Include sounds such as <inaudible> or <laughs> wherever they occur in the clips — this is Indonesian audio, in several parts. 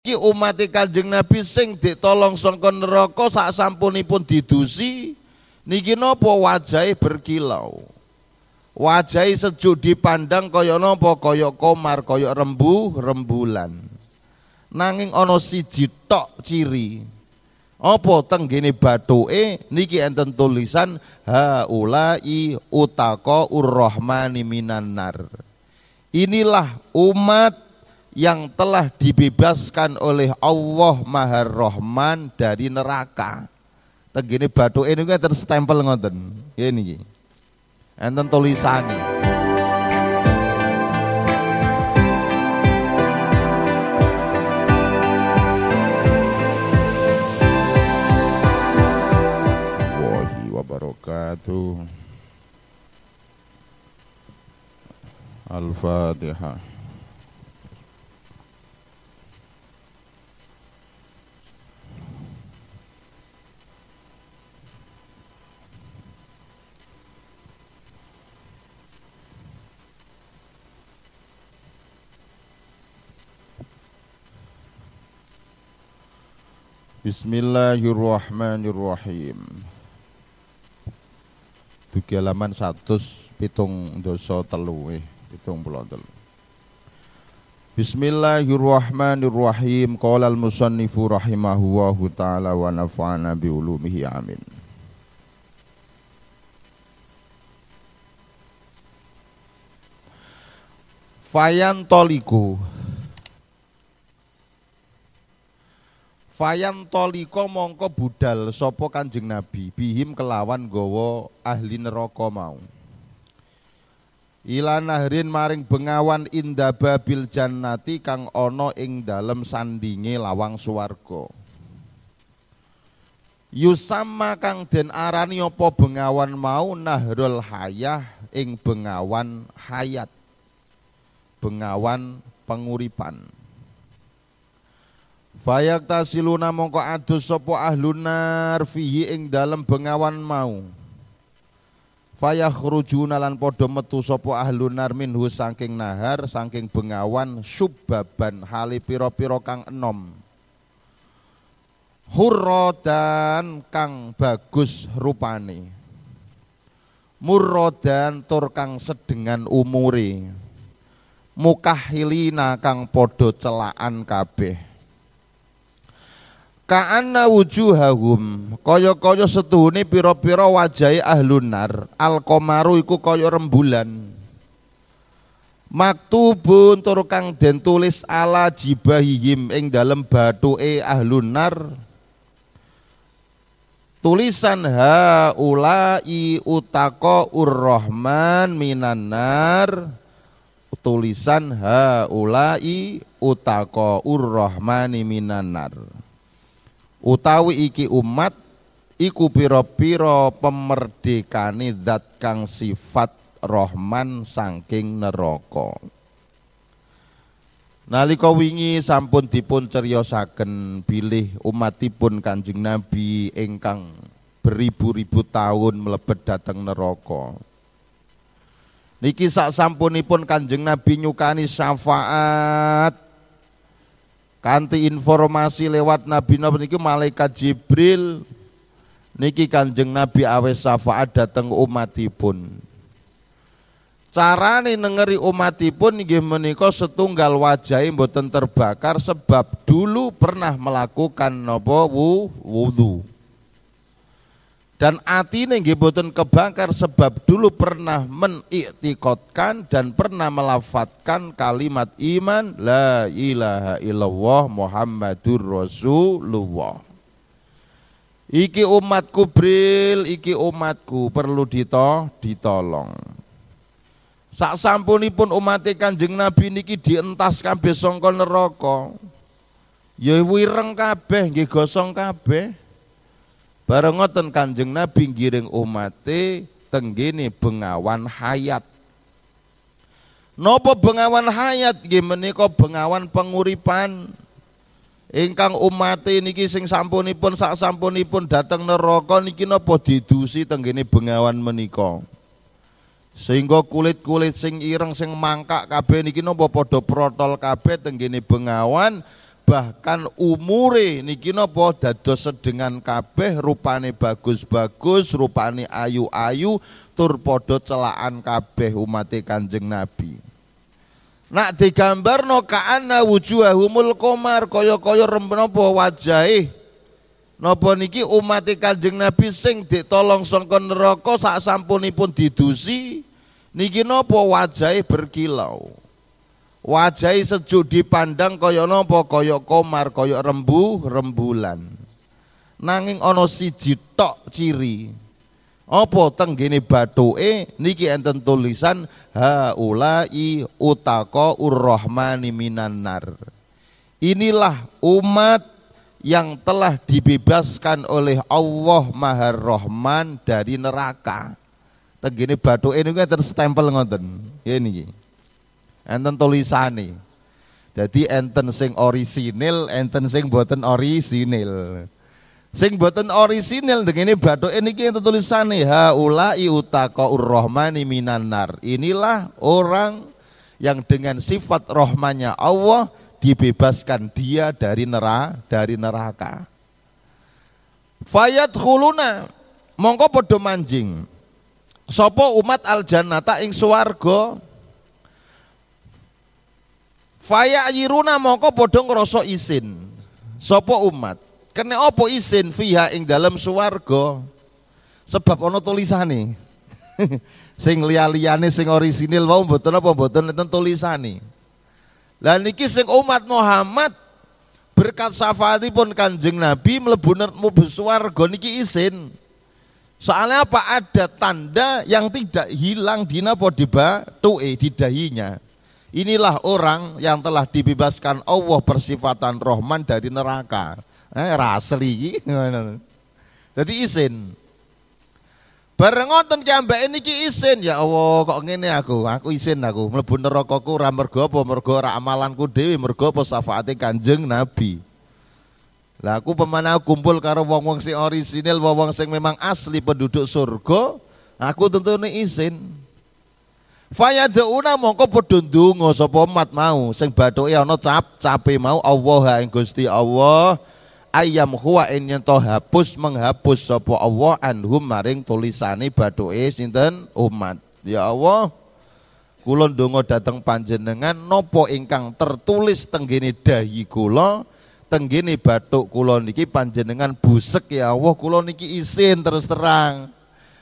iki umat Kanjeng Nabi sing ditolong saka neraka sak sampunipun didusi niki napa wajahe berkilau wajahe sejuk dipandang kaya napa kaya komar kaya rembu rembulan nanging ana siji tok ciri apa tenggene bathuke niki enten tulisan haulai utaka urrahmani minan nar inilah umat yang telah dibebaskan oleh Allah Maha Rahman dari neraka. Tegene batu ini kan terstempel ngoten. Ini, Enten tulisan ini. wabarakatuh. Al-Fatihah. Bismillahirrahmanirrahim. Dugi halaman 100 pitung dosa telu eh pitung pulau telu. Bismillahirrahmanirrahim. Qala al-musannifu rahimahuwallahu taala wa nafa'ana bi'ulumihi amin. Fayan toliku Fayan toliko mongko budal sopo kanjeng Nabi bihim kelawan gowo ahli roko mau. Ila nahrin maring bengawan indaba babil jannati kang ono ing dalem sandinge lawang suwarko Yusama kang den arani apa bengawan mau nahrul hayah ing bengawan hayat. Bengawan penguripan. Fayak tasiluna mongko adus sopo ahlunar fihi ing dalam bengawan mau. Fayak rujuna lan podo metu sopo ahlunar minhu sangking nahar sangking bengawan subaban hali piro-piro kang enom. Hurro dan kang bagus rupani. Murro dan tur kang sedengan umuri. Mukahilina kang podo celaan kabeh Ka'anna wujuhahum kaya koyo setuhuni piro piro wajai ahlunar nar alqamaru iku kaya rembulan maktubun turukang den tulis ala jibahihim ing dalem batu e ahlunar tulisan haulai utako urrohman minanar Tulisan tulisan haulai utako urrohmani minanar utawi iki umat iku pira piro pemerdekani zat kang sifat Rohman saking neroko. Nalika wingi sampun dipun ceriosaken bilih umatipun Kanjeng Nabi ingkang beribu-ribu tahun mlebet dhateng neraka. Niki sak sampunipun Kanjeng Nabi nyukani syafaat Kanti informasi lewat Nabi Nabi niki malaikat Jibril niki Kanjeng Nabi awes syafaat dateng umatipun. nih nengeri umatipun nggih meniko setunggal wajah mboten terbakar sebab dulu pernah melakukan napa wudhu dan atine nggih boten kebakar sebab dulu pernah meniktikotkan dan pernah melafatkan kalimat iman la ilaha illallah Muhammadur Rasulullah. Iki umatku bril, iki umatku perlu dito ditolong. Sak sampunipun umat Kanjeng Nabi niki dientas kabeh sangka neraka. Ya wireng kabeh nggih gosong kabeh. Bareng ngoten Kanjeng Nabi ngiring umate tenggene bengawan hayat. Nopo bengawan hayat nggih menika bengawan penguripan. Ingkang umate niki sing sampunipun sak sampunipun dateng neraka niki napa didusi tenggene bengawan menika. Sehingga kulit-kulit sing ireng sing mangkak kabeh niki napa padha protol kabeh tenggene bengawan bahkan umure niki napa dados sedengan kabeh rupane bagus-bagus, rupane ayu-ayu, tur padha celaan kabeh umate Kanjeng Nabi. Nak digambarno kaana wujuhahumul komar kaya-kaya napa wajahe napa niki umate Kanjeng Nabi sing ditolong saka neraka sak sampunipun didusi niki napa wajahe berkilau. Wajahi sejuk dipandang kaya nopo kaya komar, kaya rembu, rembulan. Nanging ono siji tok ciri. Apa batu e niki enten tulisan haulai utako urrahmani minan nar. Inilah umat yang telah dibebaskan oleh Allah Maha Rahman dari neraka. batu bathuke ini enten stempel ngoten. Ya niki enten tulisane. Jadi enten sing orisinil, enten sing boten orisinil. Sing boten orisinil dengan ini badoke niki enten tulisane haula'i utaqaur rahmani urrohmani minanar. Inilah orang yang dengan sifat rohmanya Allah dibebaskan dia dari neraka dari neraka. Fayat khuluna mongko podo manjing. Sopo umat aljana tak ing suwargo. Faya yiruna moko bodong ngerosok isin. Sopo umat? Kene opo isin fiha ing dalam suwargo Sebab ono tulisane. <laughs> sing lia liyane sing orisinil wau mboten apa mboten itu tulisane. Lah niki sing umat Muhammad berkat pun Kanjeng Nabi Melebunat mubu swarga niki isin. Soalnya apa ada tanda yang tidak hilang di podiba tuh batuke Inilah orang yang telah dibebaskan Allah persifatan Rohman dari neraka. Eh, rasli. <laughs> Jadi izin. Bareng ngoten ki ambek niki izin ya Allah kok ngene aku, aku izin aku mlebu neraka ku ora mergo apa mergo ora amalanku dhewe mergo apa syafaate Kanjeng Nabi. Lah aku pemana kumpul karo wong-wong sing orisinil, wong-wong sing memang asli penduduk surga, aku tentu izin. Faya deuna mongko padha ndonga mat umat mau sing ya no cap cape mau Allah ing Gusti Allah ayam huwa ing to hapus menghapus sopo Allah anhum maring tulisani batu e sinten umat ya Allah kulon dungo dateng panjenengan nopo ingkang tertulis tenggini dahi kulo tenggini batuk kulon niki panjenengan busek ya Allah kulon niki isin terus terang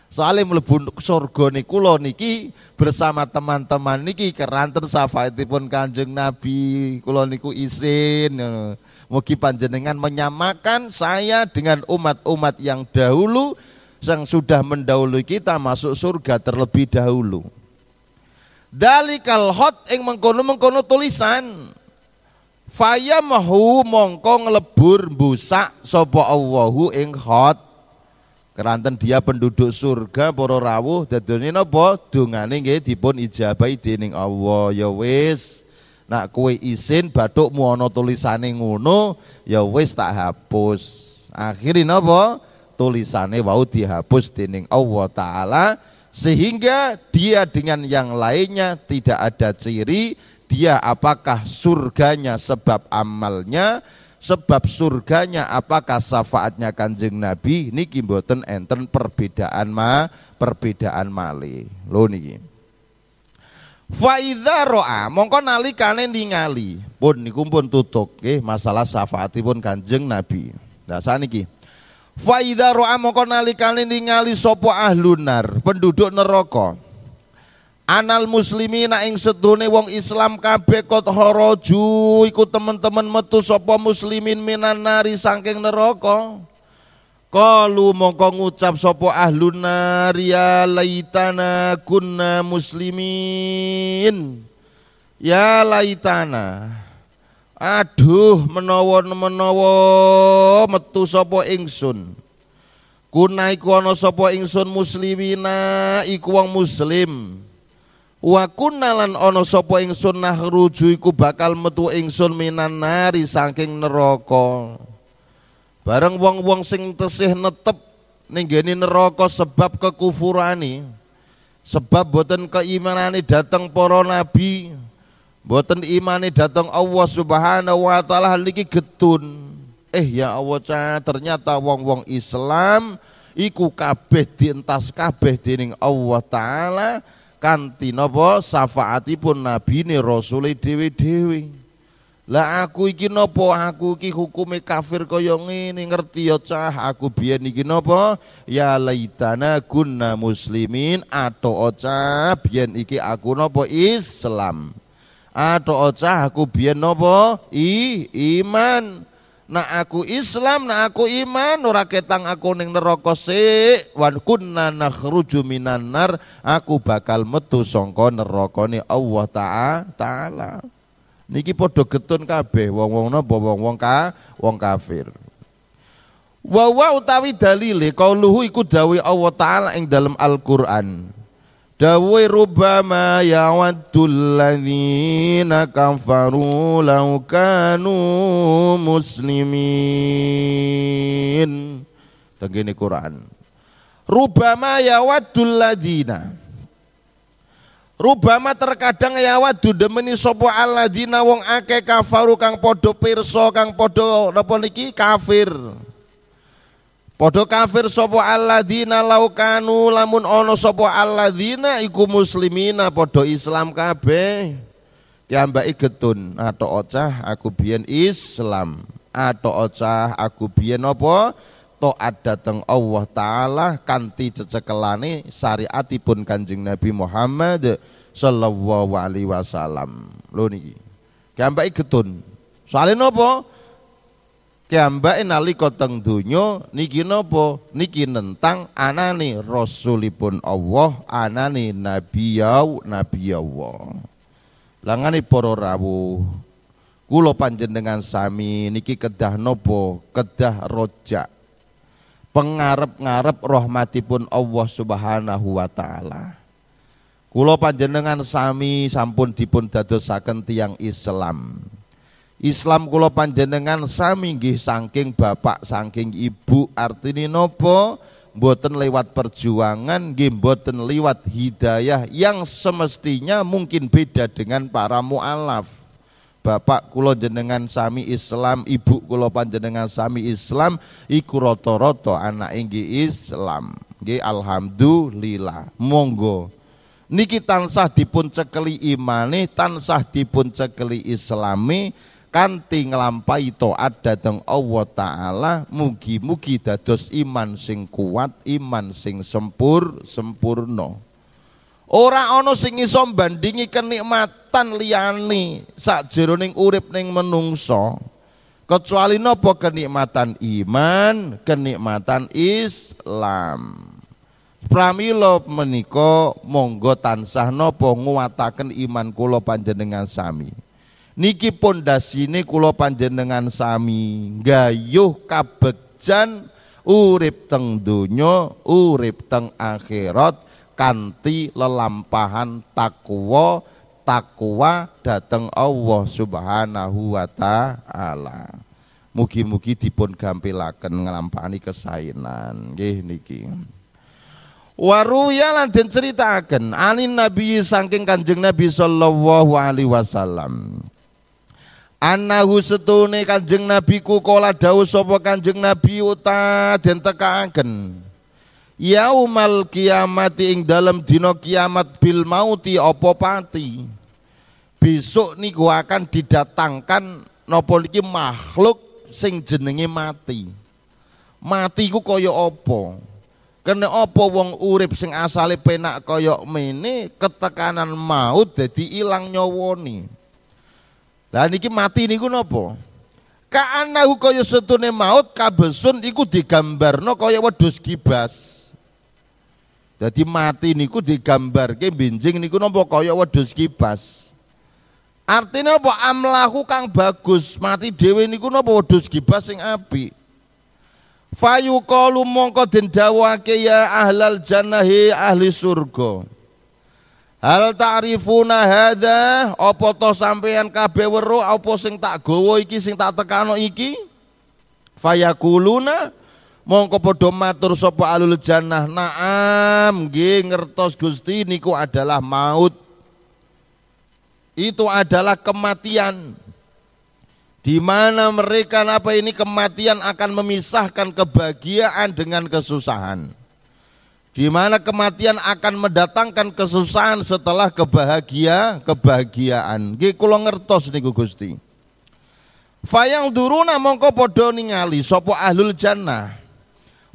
Soale mlebu surga niku lho niki bersama teman-teman niki keranten syafaatipun Kanjeng Nabi. Kula niku isin Mugi panjenengan menyamakan saya dengan umat-umat yang dahulu yang sudah mendahului kita masuk surga terlebih dahulu. Dalikal hot ing mengkono-mengkono tulisan Faya mahu mongko nglebur busak sapa Allahu ing hot keranten dia penduduk surga para rawuh dadone napa dongane nggih dipun ijabahi dening Allah ya wis nak kowe isin batuk ana tulisane ngono ya wis tak hapus akhire napa tulisane wau dihapus dening Allah taala sehingga dia dengan yang lainnya tidak ada ciri dia apakah surganya sebab amalnya sebab surganya apakah syafaatnya kanjeng Nabi niki mboten enten perbedaan ma perbedaan mali lo niki Faidha roa mongko nalikane ningali pun niku pun tutuk eh, masalah pun Kanjeng Nabi. Nah niki, Faidha roa mongko nalikane ningali sopo ahlunar penduduk neroko. Anal muslimina ing sedune wong Islam kabeh kot horoju iku temen-temen metu sapa muslimin minan nari saking neraka. Kalu mongko ngucap sapa ahlun nari ya laitana kunna muslimin. Ya laitana. Aduh menawa-menawa metu sapa ingsun. Kuna iku ana sapa ingsun muslimina iku wong muslim. Wa kunnalan ana sapa ingsun nahruju iku bakal metu ingsun minan nari saking neraka. Bareng wong-wong sing tesih netep ning gene neraka sebab kekufurani, sebab boten keimanane dateng para nabi, boten imane dateng Allah Subhanahu wa taala niki getun. Eh ya Allah cah, ternyata wong-wong Islam iku kabeh dientas kabeh dening Allah taala kanthi napa syafaatipun ini rasule dhewe-dhewe. Lah aku iki nopo, aku iki hukume kafir kaya ngene ngerti ya cah aku biyen iki nopo ya laitana gunna muslimin ato cah biyen iki aku nopo Islam. Ato cah aku biyen nopo i iman. Nah aku Islam, nah aku iman, ora ketang aku ning neraka sik. Wan kunna nakhruju minan nar, aku bakal metu saka nerakane Allah Ta'ala. Niki padha getun kabeh wong-wong napa wong-wong ka wong kafir. Wa wa utawi dalile kauluhu iku dawuh Allah Ta'ala ing dalam Al-Qur'an. Dawai rubama waddul ladhina kafaru law kanu muslimin. Tenggini Quran. Rubama waddul ladhina Rubama terkadang waddu demeni sopo aladina wong ake kafaru kang podo pirso kang podo napa niki kafir. Podo kafir sopo alladzina laukanu lamun ono sopo alladzina iku muslimina podo Islam kabeh. Kiambaki getun atau ocah aku biyen Islam atau ocah aku biyen apa ada teng Allah taala kanti cecekelane syariatipun Kanjeng Nabi Muhammad sallallahu alaihi wasallam. Lho niki. Kiambaki getun. Soale nopo. Kiambake ya, nalika teng donya niki napa? Niki nentang anane rasulipun Allah, anane nabiyau nabi Allah. Langane para rawuh. Kula panjenengan sami niki kedah napa? Kedah rojak. Pengarep-ngarep rahmatipun Allah Subhanahu wa taala. Kula panjenengan sami sampun dipun dadosaken tiang Islam. Islam kula panjenengan saminggih saking bapak saking ibu artine nopo boten lewat perjuangan nggih boten lewat hidayah yang semestinya mungkin beda dengan para mualaf bapak kula jenengan sami Islam ibu kula panjenengan sami Islam iku roto-roto anak inggi Islam nggih alhamdulillah monggo niki tansah dipun cekeli imani, tansah dipun cekeli islami kanthi nglampahi taat dhateng Allah taala mugi-mugi dados iman sing kuat iman sing sempur sempurna ora ana sing iso bandingi kenikmatan liyane sakjeroning urip ning menungsa kecuali nopo kenikmatan iman kenikmatan Islam pramilo meniko monggo tansah nopo nguwataken iman kulo panjenengan sami niki pondasine kula panjenengan sami gayuh kabegjan urip teng donya urip teng akhirat kanti lelampahan takwa takwa dateng Allah Subhanahu wa taala mugi-mugi dipun gampilaken ngelampani kesainan nggih niki waru lan den ceritaken anin Nabi saking Kanjeng Nabi sallallahu alaihi wasallam Anahu setune Kanjeng Nabi ku kala dawuh sapa Kanjeng Nabi uta dan teka tekaaken. Yaumal kiamati ing dalam dina kiamat bil mauti opo pati. Besok niku akan didatangkan napa niki makhluk sing jenenge mati. Mati ku kaya apa? Kene apa wong urip sing asale penak koyo mene ketekanan maut dadi ilang nyawane. Lah niki mati niku napa? Ka'annahu kaya setune maut kabesun iku digambarno kaya wedhus gibas. Jadi mati niku digambarke binjing niku napa kaya wedhus kibas. Artinya apa amlahu kang bagus, mati dhewe niku napa wedhus kibas sing Fayu kalu mongko den ya ahlal jannahi ahli surga. Hal ta'rifuna hadza apa to sampean kabeh weruh apa sing tak gawa iki sing tak tekano iki? Fayakuluna mongko padha matur sapa alul jannah na'am nggih ngertos Gusti niku adalah maut. Itu adalah kematian. Di mana mereka apa ini kematian akan memisahkan kebahagiaan dengan kesusahan di mana kematian akan mendatangkan kesusahan setelah kebahagia kebahagiaan. Gue kulo ngertos nih, Gusti. Fayang duruna mongko podo ningali sopo ahlul jannah.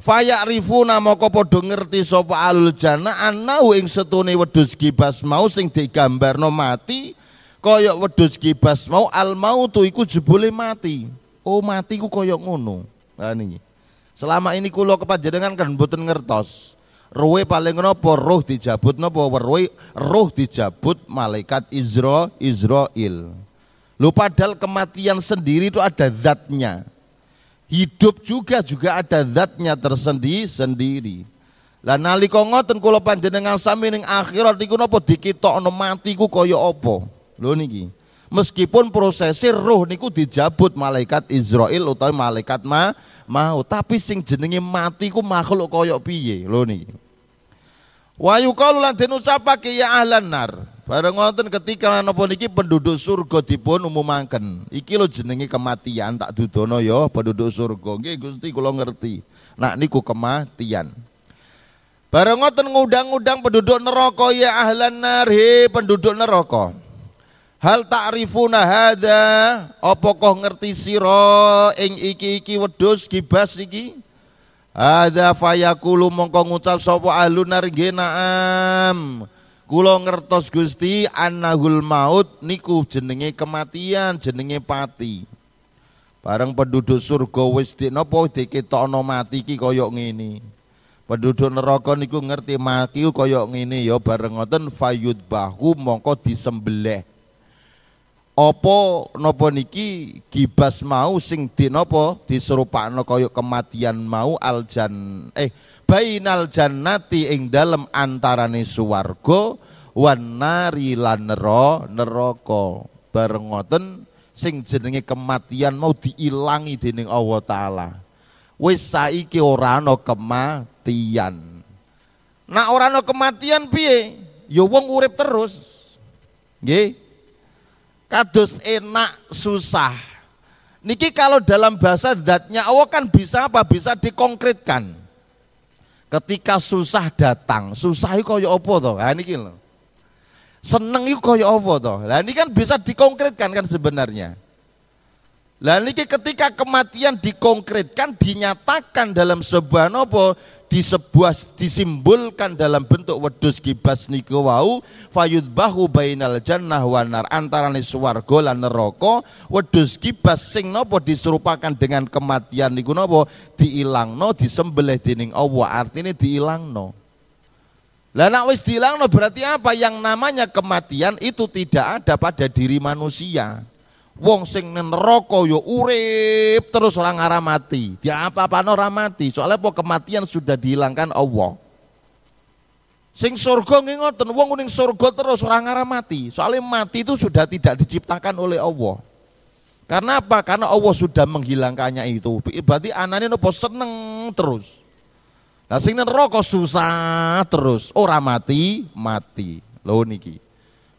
Fayak rifuna moko podo ngerti sopo alul jana anau ing setune wedus kibas mau sing no mati koyok wedus kibas mau al mau tuh iku jebule mati. Oh mati ku koyok ngono. Nah ini. Selama ini kula kepanjenengan kan buten ngertos. Ruwe paling nopo roh dijabut nopo weruhe roh dijabut malaikat Izro Izrail. Lu padahal kematian sendiri itu ada zatnya. Hidup juga juga ada zatnya tersendiri-sendiri. Lah nalika ngoten kula panjenengan sami ning akhirat niku napa dikitokno mati ku kaya apa? Lho niki. Meskipun prosesi roh niku dijabut malaikat Izrail utawa malaikat ma mau, tapi sing jenenge mati ku makhluk koyok piye? Lho niki. Wa yuqalu lan den ucapake ya ahlan nar. Bareng wonten ketika napa niki penduduk surga dipun umumaken. Iki lo jenenge kematian tak dudono ya penduduk surga. Nggih Gusti kula ngerti. Nak niku kematian. Bareng wonten ngudang ngudang penduduk neraka ya ahlan nar, he penduduk neraka. Hal ta'rifuna hadza? Apa ngerti sira ing iki-iki wedhus kibas iki? Ada fayakulu mongko ngucap sapa ahlun nar naam. Kula ngertos Gusti annahul maut niku jenenge kematian, jenenge pati. Bareng penduduk surga wis dinapa diketokno mati iki kaya ngene. Penduduk neraka niku ngerti mati kaya ngene ya bareng ngoten fayud bahu mongko disembelih opo nopo niki gibas mau sing dinapa diserupakno kaya kematian mau aljan eh bainal jannati ing dalem antarane suwargo wan nari lan nero neraka bareng ngoten sing jenenge kematian mau diilangi dening Allah taala wis saiki ora ana kematian nah ora ana kematian piye ya wong urip terus nggih kados enak susah. Niki kalau dalam bahasa zatnya Allah kan bisa apa? Bisa dikonkretkan. Ketika susah datang, susah itu kaya apa toh? Nah, niki lho. Seneng itu kaya apa toh? Nah, ini kan bisa dikonkretkan kan sebenarnya. Lah niki ketika kematian dikonkretkan, dinyatakan dalam sebuah nopo, disebuah disimbolkan dalam bentuk wedus kibas niku wau bahu bainal jannah wanar nar antarane swarga lan neraka wedus kibas sing napa diserupakan dengan kematian niku napa diilangno disembelih dening Allah artinya diilangno lah nak wis diilangno berarti apa yang namanya kematian itu tidak ada pada diri manusia Wong sing nen neraka yo ya urip terus orang arah mati. Dia apa apa ora mati, soalnya po kematian sudah dihilangkan Allah. Sing surga ngingoten wong ning surga terus orang arah mati. Soalnya mati itu sudah tidak diciptakan oleh Allah. Karena apa? Karena Allah sudah menghilangkannya itu. Berarti anaknya nopo seneng terus. Nah sing neraka susah terus, ora mati, mati. Lho niki.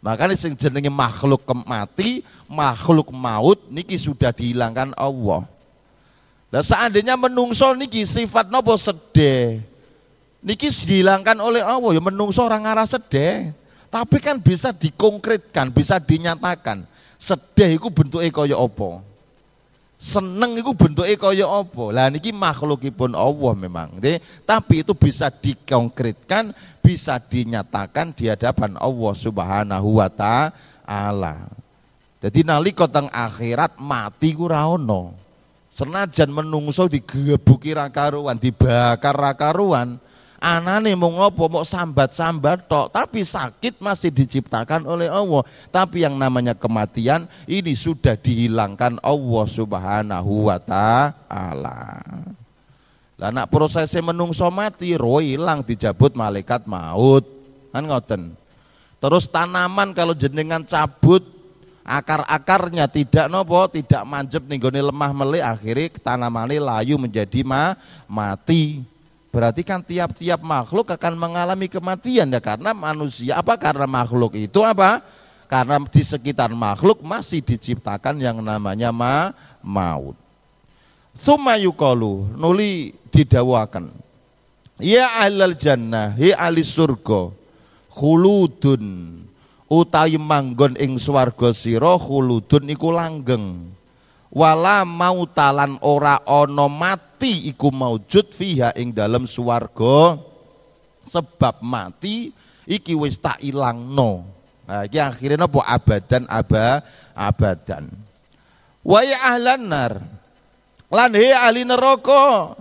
Makanya sing jenenge makhluk mati, makhluk maut niki sudah dihilangkan Allah. Lah seandainya menungso niki sifat nopo sedih. Niki dihilangkan oleh Allah ya menungso orang arah sedih. Tapi kan bisa dikonkretkan, bisa dinyatakan. Sedih itu bentuknya kaya apa? Seneng itu bentuknya kaya apa? Lah niki makhlukipun Allah memang. Jadi, tapi itu bisa dikonkretkan, bisa dinyatakan di hadapan Allah Subhanahu wa taala. Jadi nali koteng akhirat mati ku Senajan menungso digebuki rakaruan dibakar rakaruan anane mung ngopo mau sambat-sambat tok tapi sakit masih diciptakan oleh Allah tapi yang namanya kematian ini sudah dihilangkan Allah Subhanahu wa taala lah nak prosesnya menungso mati roh hilang dijabut malaikat maut kan ngoten terus tanaman kalau jenengan cabut akar-akarnya tidak nopo tidak manjep nih lemah meli akhirnya tanamannya layu menjadi ma mati Berarti kan tiap-tiap makhluk akan mengalami kematian ya karena manusia apa karena makhluk itu apa? Karena di sekitar makhluk masih diciptakan yang namanya ma maut. Sumayukalu nuli didawakan. Ya ahlal jannah, hi ya ahli surga. Khuludun utai manggon ing swarga sira khuludun iku langgeng wala mautalan ora ana mati iku maujud fiha ing dalam suwargo sebab mati iki wis tak ilangno nah iki akhire napa abadan aba abadan wa ya ahlan nar lan he ahli neraka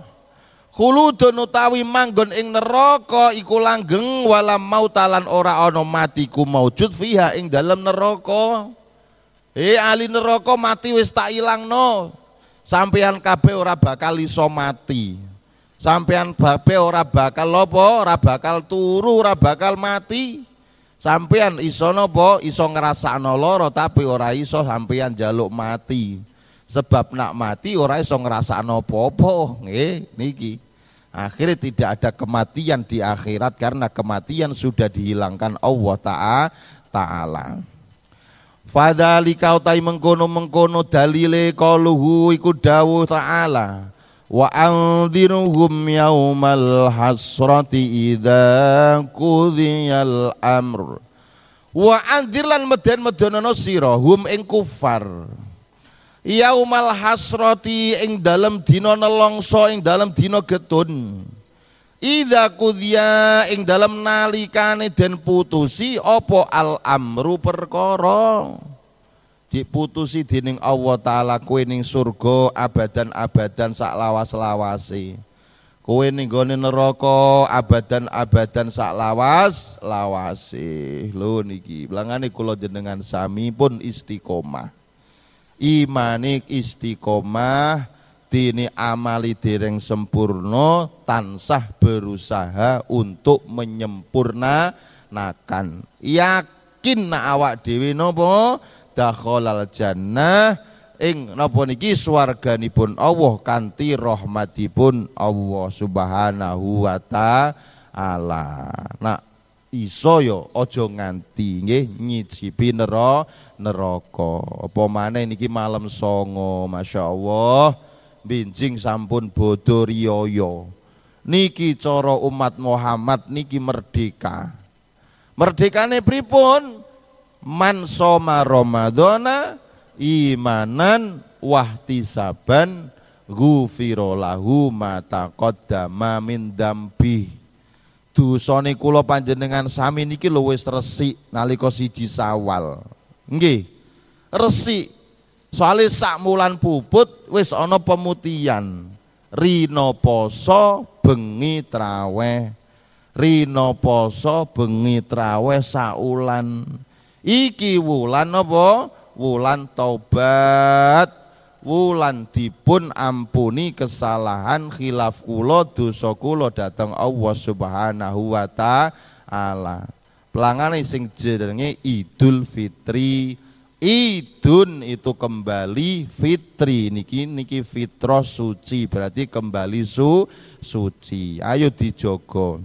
utawi manggon ing neraka iku langgeng wala mautalan ora ana matiku maujud fiha ing dalam neraka Eh ahli neraka mati wis tak no. Sampean kabeh ora bakal iso mati. Sampean babe ora bakal lopo, ora bakal turu, ora bakal mati. Sampean iso nopo, iso ngerasa no loro tapi ora iso sampean jaluk mati. Sebab nak mati ora iso no po po. nggih niki. Akhirnya tidak ada kematian di akhirat karena kematian sudah dihilangkan Allah Ta'ala. Fadzalika utai mengkono-mengkono dalile qaluhu iku dawuh ta'ala wa anziruhum yaumal hasrati idza qudhiyal amr wa anzir medan meden-medenana sira hum ing kufar yaumal hasrati ing dalem dina nelongso ing dalem dina getun Idza kudia ing dalam nalikane dan putusi opo al amru perkara diputusi dening Allah taala kowe ning surga abadan-abadan sak lawas lawasi Kowe ning gone neraka abadan-abadan sak lawas lawasi lo niki blangane kula jenengan sami pun istiqomah. Imanik istiqomah dini amali dereng sempurna tansah berusaha untuk menyempurna nakan. yakin na awak dhewe dah dakhalal jannah ing nopo niki swarganipun Allah kanti rahmatipun Allah Subhanahu wa taala Nak iso yo ya ojo nganti nggih nyicipi nero neraka apa maneh niki malam songo Allah binjing sampun bodho riyoyo. Niki coro umat Muhammad niki merdeka. Merdekane pripun? Man soma Ramadana imanan wahtisaban ghufira lahu mata taqaddama min dambi. Dusane kula panjenengan sami niki luwes resik nalika siji Sawal. Nggih. Resik Soale sak mulan puput wis ana pemutihan. Rina poso bengi traweh. Rina poso bengi traweh saulan. Iki wulan apa? Wulan taubat. wulan dipun ampuni kesalahan khilaf kula dosa kula dateng Allah Subhanahu wa taala. Pelangane sing jenenge Idul Fitri Idun itu kembali fitri niki niki fitro suci berarti kembali su suci. Ayo dijogo.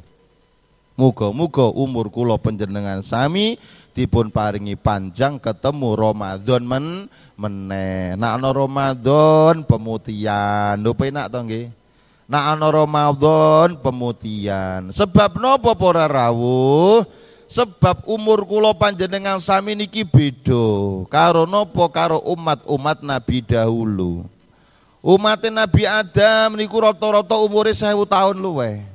mugo mugo umur kulo penjenengan sami dipun paringi panjang ketemu Ramadan men meneh. Nak ana Ramadan pemutian Lho penak to nggih? Nak ana Ramadan pemutian Sebab nopo para rawuh? sebab umur kula panjenengan sami niki bedo, karo nopo karo umat-umat nabi dahulu umat nabi Adam niku roto-roto umure 1000 tahun luwe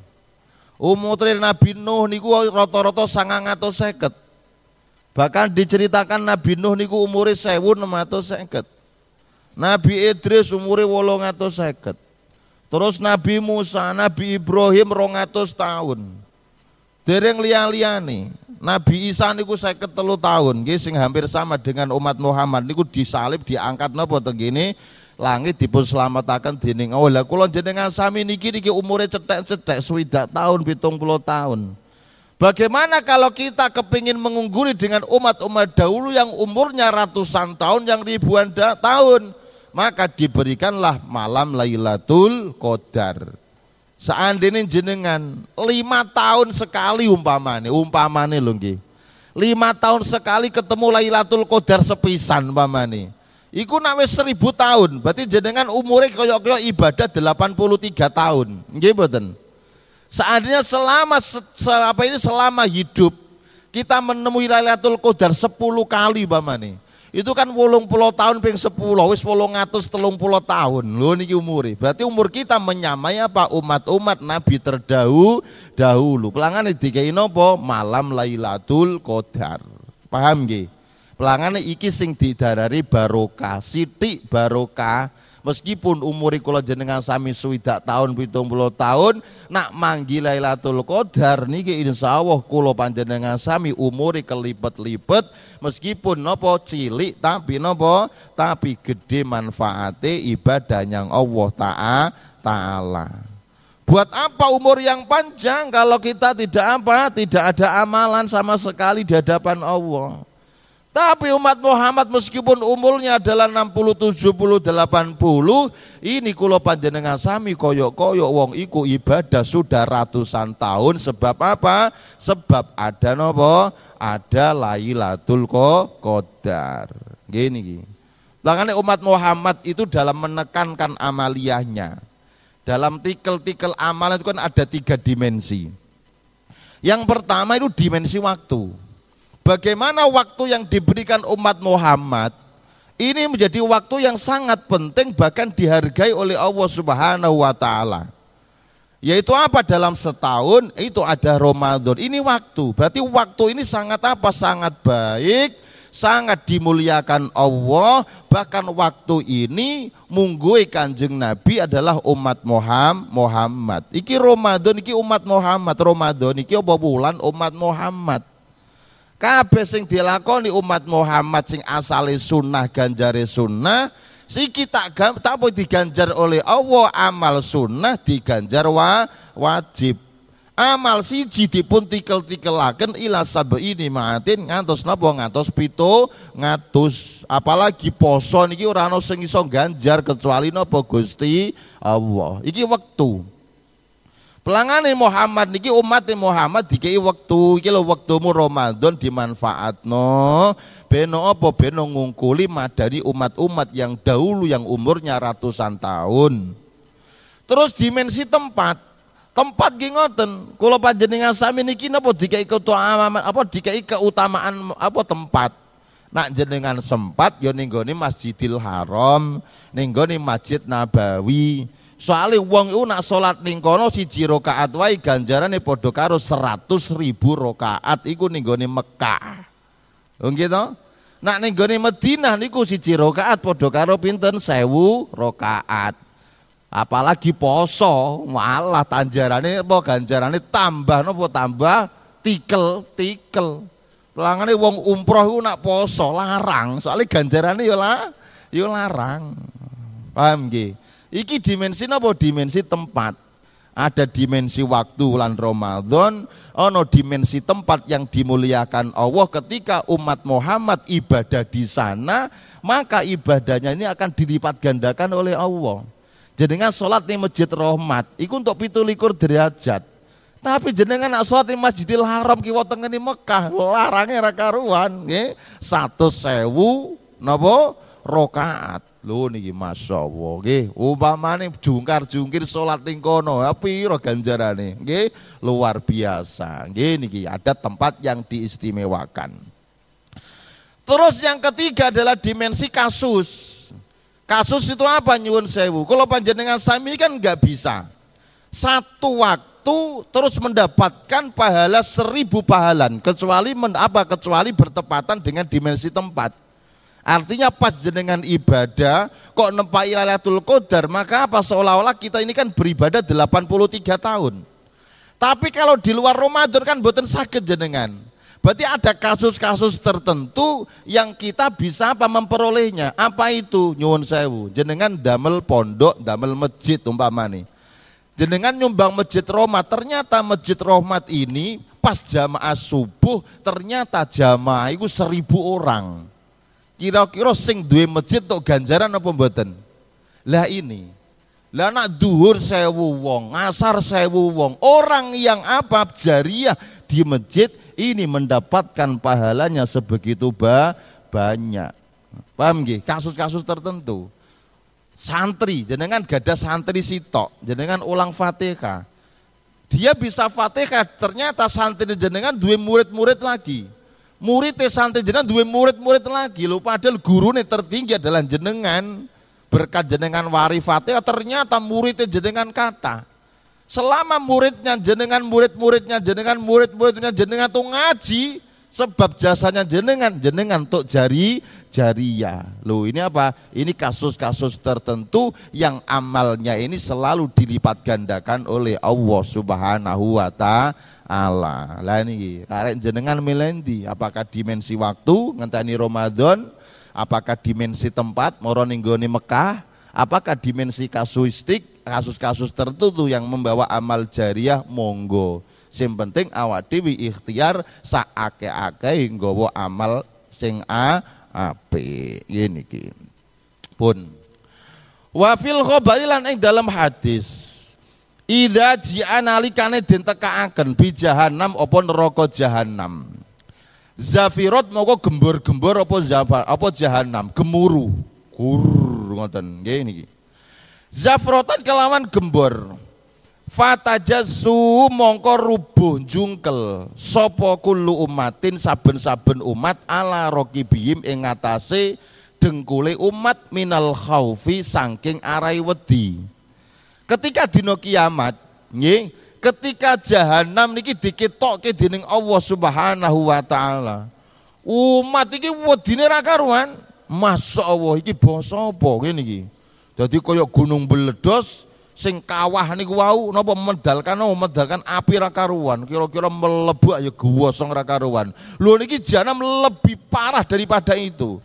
umure nabi Nuh niku rata atau seket. bahkan diceritakan nabi Nuh niku atau seket. Nabi Idris atau seket. terus Nabi Musa Nabi Ibrahim 200 tahun dereng liang-liang nih Nabi Isa niku saya ketelu tahun, gini hampir sama dengan umat Muhammad niku disalib diangkat nopo tergini langit dipun selamatakan dini. Allah. awalnya kulon jenengan sami niki niki umurnya cetek-cetek swidak tahun, pitung puluh tahun. Bagaimana kalau kita kepingin mengungguli dengan umat-umat dahulu yang umurnya ratusan tahun, yang ribuan tahun, maka diberikanlah malam Lailatul Qadar. Seandainya jenengan lima tahun sekali umpamane, umpamane loh nggih. Lima tahun sekali ketemu Lailatul Qadar sepisan umpamane. Iku nawe seribu tahun, berarti jenengan umure koyok-koyok ibadah tiga tahun. Nggih beten. Seandainya selama se, apa ini selama hidup kita menemui Lailatul Qadar sepuluh kali umpamane. Itu kan wolong puluh tahun ping sepuluh, wis wolung atus telung puluh tahun. Lho niki umure. Berarti umur kita menyamai apa umat-umat Nabi terdahulu. dahulu. Pelangane dikei nopo malam Lailatul Qadar. Paham gih? Pelangane iki sing didarari barokah, sithik barokah meskipun umur kula jenengan sami swidak tahun pitung puluh tahun nak manggil Lailatul Qadar niki insyaallah kula panjenengan sami umur kelipet-lipet meskipun nopo cilik tapi nopo tapi gede manfaate ibadah yang Allah taala Buat apa umur yang panjang kalau kita tidak apa, tidak ada amalan sama sekali di hadapan Allah. Tapi umat Muhammad meskipun umurnya adalah 60, 70, 80, ini kulo panjenengan sami koyok-koyok wong iku ibadah sudah ratusan tahun sebab apa? Sebab ada nopo? Ada Lailatul Qadar. Gini gini. Lagi kan umat Muhammad itu dalam menekankan amaliyahnya. Dalam tikel-tikel amalan itu kan ada tiga dimensi. Yang pertama itu dimensi waktu bagaimana waktu yang diberikan umat Muhammad ini menjadi waktu yang sangat penting bahkan dihargai oleh Allah Subhanahu wa taala. Yaitu apa dalam setahun itu ada Ramadan. Ini waktu. Berarti waktu ini sangat apa? Sangat baik, sangat dimuliakan Allah. Bahkan waktu ini munggui Kanjeng Nabi adalah umat Muhammad. Muhammad. Iki Ramadan iki umat Muhammad. Ramadan iki apa bulan umat Muhammad. Kabeh sing dilakoni umat Muhammad sing asale sunnah ganjare sunnah Siki tak tapi diganjar oleh Allah amal sunnah diganjar wa, wajib. Amal siji dipun tikel-tikelaken ila ini maatin ngantos napa ngantos pitu ngatus apalagi poso niki ora ana sing iso ganjar kecuali napa Gusti Allah. Iki wektu pelangani Muhammad niki umat e Muhammad dikei waktu iki lho wektumu Ramadan dimanfaatno beno apa beno ngungkuli madani umat-umat yang dahulu yang umurnya ratusan tahun. Terus dimensi tempat, tempat ki ngoten kula panjenengan sami niki napa dikai keutamaan apa dikai keutamaan apa tempat nak jenengan sempat ya ning Masjidil Haram ning Masjid Nabawi Soale wong iku nak salat ning kono siji rakaat wae ganjarane padha karo seratus ribu rakaat iku ning gone Mekah. Lho gitu. Nak ning gone Madinah niku siji rakaat padha karo pinten 1000 rakaat. Apalagi poso, malah tanjarane apa ganjarane tambah napa tambah tikel-tikel. Pelangane wong umroh iku nak poso larang, soalnya ganjarane ya la, ya larang. Paham nggih? Iki dimensi apa? Dimensi tempat. Ada dimensi waktu bulan Ramadan, ono dimensi tempat yang dimuliakan Allah ketika umat Muhammad ibadah di sana, maka ibadahnya ini akan dilipat gandakan oleh Allah. Jenengan sholat di masjid rahmat, itu untuk pitulikur likur derajat. Tapi jenengan nak sholat di Masjidil Haram ki di Mekah, larangnya rakaruan, satu sewu, sewu rokaat. Lho niki gih umpama nih jungkar-jungkir sholat ning kono, Roganjara nih, Nggih, luar biasa. gih niki ada tempat yang diistimewakan. Terus yang ketiga adalah dimensi kasus. Kasus itu apa nyuwun sewu? Kalau panjenengan sami kan nggak bisa. Satu waktu terus mendapatkan pahala seribu pahalan kecuali men, apa kecuali bertepatan dengan dimensi tempat. Artinya pas jenengan ibadah, kok nempai Lailatul Qadar, maka apa seolah-olah kita ini kan beribadah 83 tahun. Tapi kalau di luar Ramadan kan boten sakit jenengan. Berarti ada kasus-kasus tertentu yang kita bisa apa memperolehnya. Apa itu? Nyuwun sewu. Jenengan damel pondok, damel masjid umpama nih. Jenengan nyumbang masjid Roma. ternyata masjid Roma ini pas jamaah subuh ternyata jamaah itu seribu orang. Kira-kira sing duwe masjid tok ganjaran apa mboten? Lah ini. Lah nak duhur sewu wong, ngasar sewu wong. Orang yang apa jariah di masjid ini mendapatkan pahalanya sebegitu ba banyak. Paham nggih? Kasus-kasus tertentu. Santri, jenengan gada santri sitok, jenengan ulang Fatihah. Dia bisa Fatihah, ternyata santri jenengan duwe murid-murid lagi murid santri jenengan dua murid-murid lagi lho padahal ini tertinggi adalah jenengan berkat jenengan warifate ya ternyata muridnya jenengan kata selama muridnya jenengan murid-muridnya jenengan murid-muridnya jenengan tuh ngaji Sebab jasanya jenengan, jenengan untuk jari jaria. lo. ini apa? Ini kasus-kasus tertentu yang amalnya ini selalu dilipat gandakan oleh Allah Subhanahu wa taala. Lah ini karek jenengan melendi. apakah dimensi waktu ngenteni Ramadan, apakah dimensi tempat moroninggoni Mekah, apakah dimensi kasuistik, kasus-kasus tertentu yang membawa amal jariah monggo Sing penting awak dewi ikhtiar saake ake hinggowo amal sing a apik. ini iki. Pun. wafil fil lan ing dalam hadis. Ida ji'analikane den tekaaken bi jahanam apa neraka jahanam. Zafirat moko gembor-gembor apa zafar apa jahanam, gemuru. kur ngoten nggih niki. Zafrotan kelawan gembor. Fatajassu mongko rubuh jungkel sopo kulu umatin saben-saben umat ala roki ing ingatase dengkule umat minal khaufi sangking arai wedi. Ketika dino kiamat, nye, ketika jahanam niki ke dining Allah Subhanahu wa taala. Umat iki wedine ra Masa Allah iki basa apa jadi koyok kaya gunung beledos sing kawah niku wau napa medalkan oh medalkan api ra karuan kira-kira melebak ya gosong ra karuan lho niki jahanam lebih parah daripada itu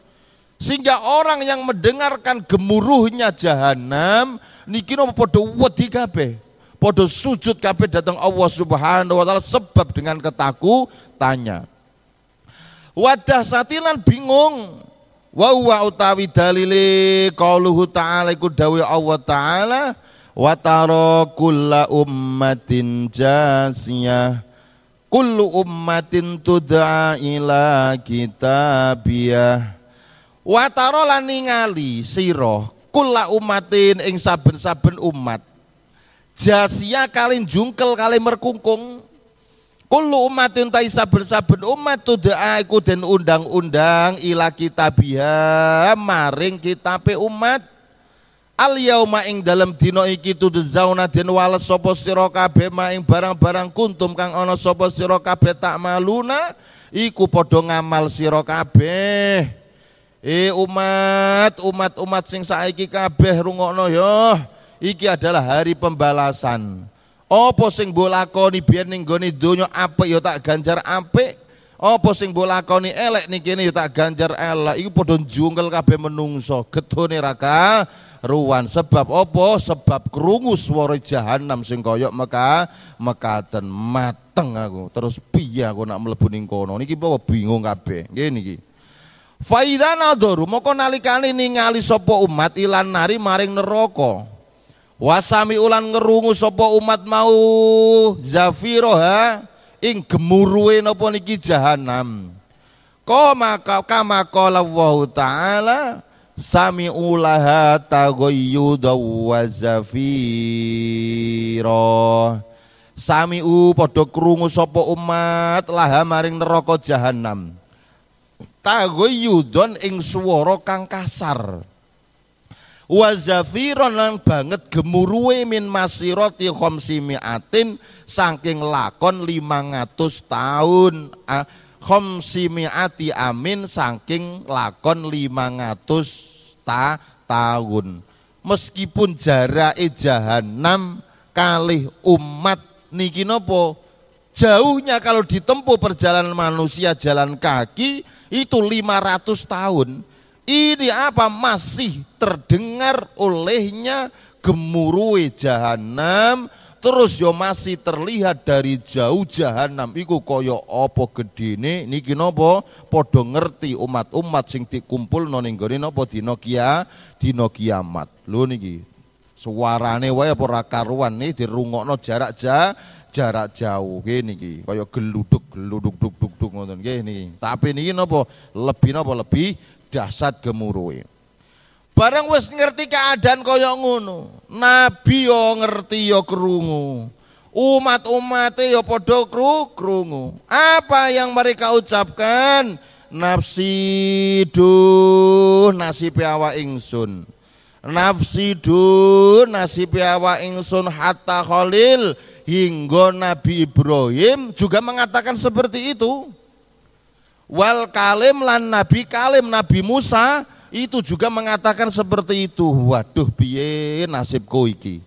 sehingga orang yang mendengarkan gemuruhnya jahanam niki napa padha wedi kabeh padha sujud kabeh datang Allah Subhanahu wa taala sebab dengan ketaku tanya wadah satilan bingung wa utawi dalile qauluhu ta'ala iku dawuh Allah ta'ala wa taro kulla ummatin jasiyah kullu ummatin tud'a ila kitabiyah wa taro lan ningali siro, kulla ummatin ing saben-saben umat jasiyah kalin jungkel kalin merkungkung Kullu umatin ta saben-saben umat tud'a iku den undang-undang ila kitabiyah maring kitabe umat Al yauma ing dalem dina iki tudzauna den wales sapa sira kabeh maing barang-barang kuntum kang ana sapa sira kabeh tak maluna iku padha ngamal sira kabeh. Eh umat, umat-umat sing saiki kabeh rungokno yo, ya, Iki adalah hari pembalasan. Apa sing mbok lakoni biyen ning gone donya apik ya tak ganjar apik. Apa sing mbok lakoni elek niki yo ya tak ganjar elek. Iku padha njungkel kabeh menungso, getune raka ruan sebab opo sebab kerungus suara jahanam sing koyok meka mekaten mateng aku terus piye aku nak mlebu ning kono niki bawa bingung kabeh nggih niki Faidana doru moko nalikane ngali sopo umat ilan nari maring neraka wasami ulan ngerungu sopo umat mau zafiroha ing gemuruhe napa niki jahanam maka kama qala Allah taala Sami laha taghayyudaw wa zafira sami'u padha krungu sapa umat laha maring neraka jahanam tagoyudon ing suworo kang kasar wa lan banget gemurwe min masirati khamsimiatin saking lakon 500 tahun ah, khomsimiati amin saking lakon 500 ta tahun meskipun jarak jahanam kalih umat niki nopo jauhnya kalau ditempuh perjalanan manusia jalan kaki itu 500 tahun ini apa masih terdengar olehnya gemuruh jahanam terus yo masih terlihat dari jauh jahanam iku kaya apa gedene niki napa padha ngerti umat-umat sing kumpul ning gone napa dina kia dina kiamat lho niki suarane wae apa ora karuan niki dirungokno jarak ja jarak jauh kene niki kaya geluduk geluduk duk duk duk ngoten nggih niki tapi niki napa lebih napa lebih dahsyat gemuruhe Barang wis ngerti keadaan kaya ngono. Nabi yo ngerti yo kerungu. Umat-umat yo padha kru krungu. Apa yang mereka ucapkan? Nafsi duh nasib awak ingsun. Nafsi duh nasib awak ingsun hatta Khalil hingga Nabi Ibrahim juga mengatakan seperti itu. Wal kalim lan Nabi kalim Nabi Musa itu juga mengatakan seperti itu. Waduh, biye nasibku iki?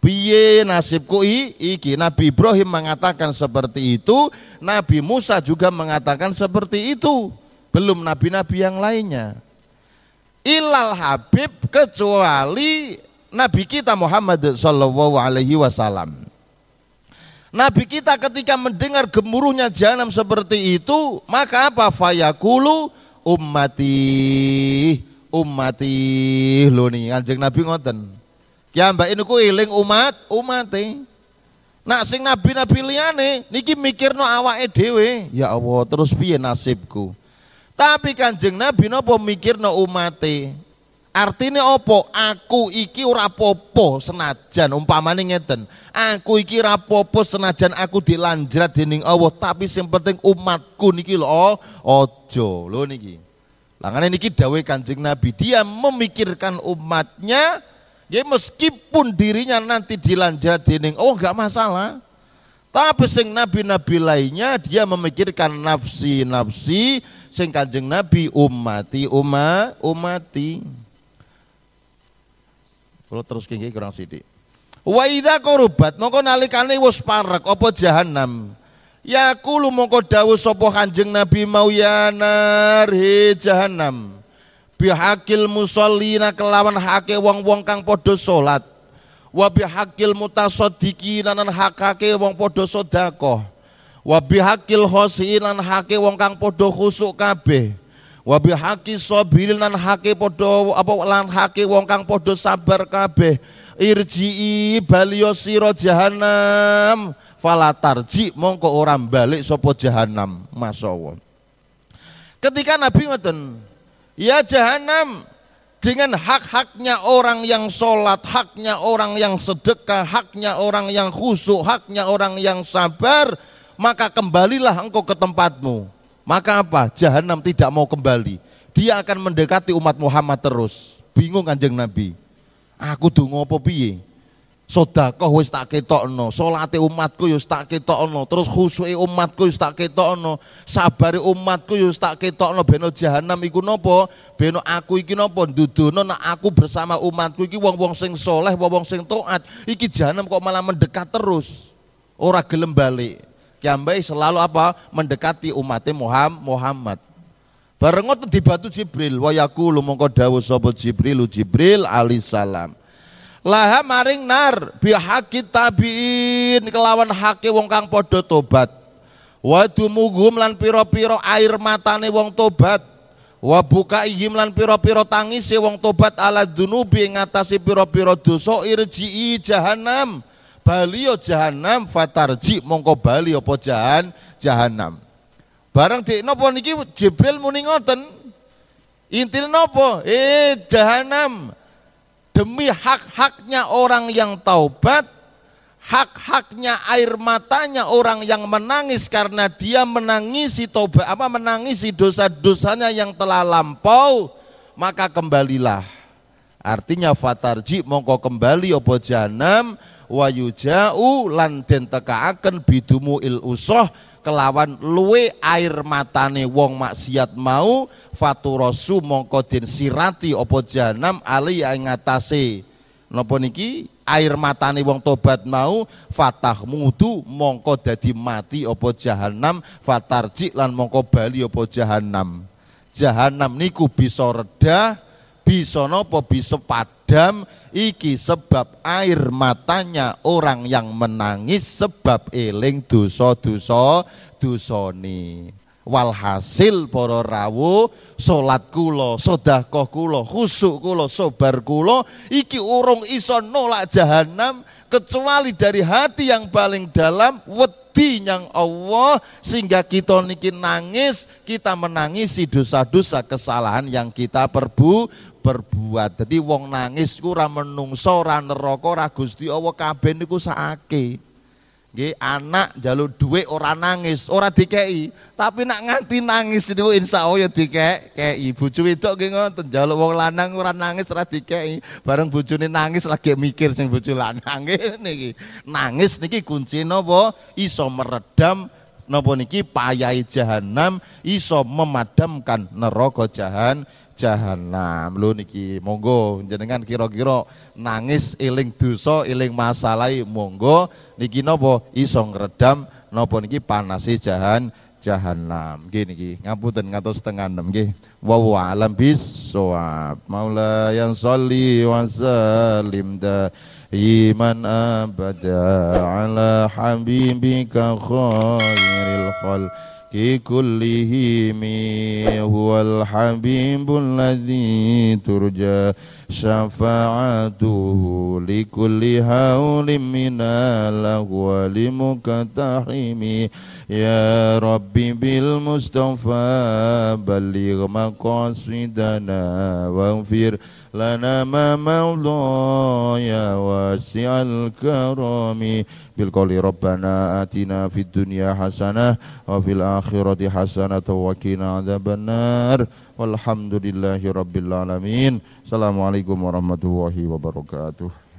Biye nasibku iki? Nabi Ibrahim mengatakan seperti itu, Nabi Musa juga mengatakan seperti itu. Belum nabi-nabi yang lainnya. Ilal Habib kecuali Nabi kita Muhammad Shallallahu Alaihi Wasallam. Nabi kita ketika mendengar gemuruhnya jahanam seperti itu, maka apa? Fayakulu ummati ummati lho nih Kanjeng Nabi ngoten. Ki ini ku eling umat umati Nak sing nabi-nabi liane, niki mikirno awa dhewe. Ya Allah, terus piye nasibku? Tapi Kanjeng Nabi mikir mikirno umati Artinya opo? Aku iki ora popo senajan umpamane ngeten. Aku iki ora popo senajan aku dilanjrat dening Allah, tapi sing penting umatku niki lho ojo oh, lo niki. Langane niki dawai Kanjeng Nabi, dia memikirkan umatnya ya meskipun dirinya nanti dilanjrat dening oh enggak masalah. Tapi sing nabi-nabi lainnya dia memikirkan nafsi-nafsi sing Kanjeng Nabi umati umat umati. umati. Kalau terus kiki kurang sidik. Wa idha korubat mongko nalikane wis parek apa jahanam. Yakulu mongko Dawu sopoh Kanjeng Nabi mau ya nar jahanam. Bihakil musallina kelawan hake wong-wong kang podo salat. Wa hakil mutasodiki nanan hake wong podo sedekah. Wa hakil khosiin hake wong kang podo khusuk kabeh. Wabi haki sobil nan haki podo apa lan haki wong kang podo sabar kabeh. Irji'i balio siro jahanam falatarji mongko orang balik sopo jahanam. masowo. Ketika Nabi ngoten, ya jahanam dengan hak-haknya orang yang sholat, haknya orang yang sedekah, haknya orang yang khusuk haknya orang yang sabar, maka kembalilah engkau ke tempatmu. Maka apa? Jahanam tidak mau kembali. Dia akan mendekati umat Muhammad terus. Bingung kanjeng Nabi. Aku dungo apa piye? Sodakoh wis tak ketokno, salate umatku yo tak ketokno, terus khusuke umatku yo tak ketokno, sabare umatku yo tak ketokno beno jahanam iku nopo. Beno aku iki nopo. Dudono nek aku bersama umatku iki wong-wong sing soleh, wong-wong sing taat, iki jahanam kok malah mendekat terus. Ora gelem balik. Kiambai selalu apa? Mendekati umatnya Muhammad. Bareng di batu Jibril, Wayaku lumongko mongko sobat Jibril. Lu Jibril alisalam. Laha maring nar bihaqi tabiin kelawan hake wong kang podo tobat. Wadu mugum lan piro-piro air matane wong tobat. Wabuka buka ihim lan piro tangis si wong tobat ala dunubi ngatasi piro-piro dosa irji'i jahanam baliyo jahanam fatarji mongko bali apa jahan jahanam barang di nopo niki Jibril muni ngoten intil nopo eh jahanam demi hak-haknya orang yang taubat hak-haknya air matanya orang yang menangis karena dia menangisi toba apa menangisi dosa-dosanya yang telah lampau maka kembalilah artinya fatarji mongko kembali opo jahanam jauh lan den tekaaken bidumu il usoh kelawan luwe air matane wong maksiat mau faturasu mongko den sirati apa jahanam ali ing ngatasé napa niki air matane wong tobat mau fatah mudu mongko dadi mati apa jahanam fatarji lan mongko bali apa jahanam jahanam niku bisa redah bisa nopo bisa padam iki sebab air matanya orang yang menangis sebab eling dosa-dosa dosane walhasil para sholat salat kula sedekah kula khusuk kula sobar kula iki urung iso nolak jahanam kecuali dari hati yang paling dalam wedi yang Allah sehingga kita niki nangis kita menangisi dosa-dosa kesalahan yang kita perbu berbuat. Jadi wong nangis ku ora menungso, ora neraka, ora Gusti Allah kabeh niku sakake. Nggih, anak njaluk dhuwit ora nangis, ora dikeki. Tapi nak nganti nangis niku insyaallah ya dikeki. Bojo wedok nggih ngoten, njaluk wong lanang ora nangis, ora dikeki. Bareng bojone nangis lagi mikir sing bojo lanang <laughs> niki. Nangis niki kunci napa? Iso meredam napa niki payai jahanam, iso memadamkan neraka jahanam jahanam. lu niki monggo jenengan kira-kira nangis iling dosa, iling masalahi monggo niki nopo iso ngredam nopo niki panasi jahan jahanam. Nggih niki ngapunten ngantos setengah enam nggih. Wa alam bisawab. Maula yang sholli wa sallim da iman abada ala habibika khairil khalq Ki kullihi mi huwal habibul ladzi turja syafa'atuhu li haulim ya rabbi bil mustafa baligh maqasidana lana ma ya wasi'al karami bil qawli rabbana atina fid dunya hasanah wa fil akhirati hasanah wa qina Benar Walhamdulillahi Rabbil Alamin Assalamualaikum warahmatullahi wabarakatuh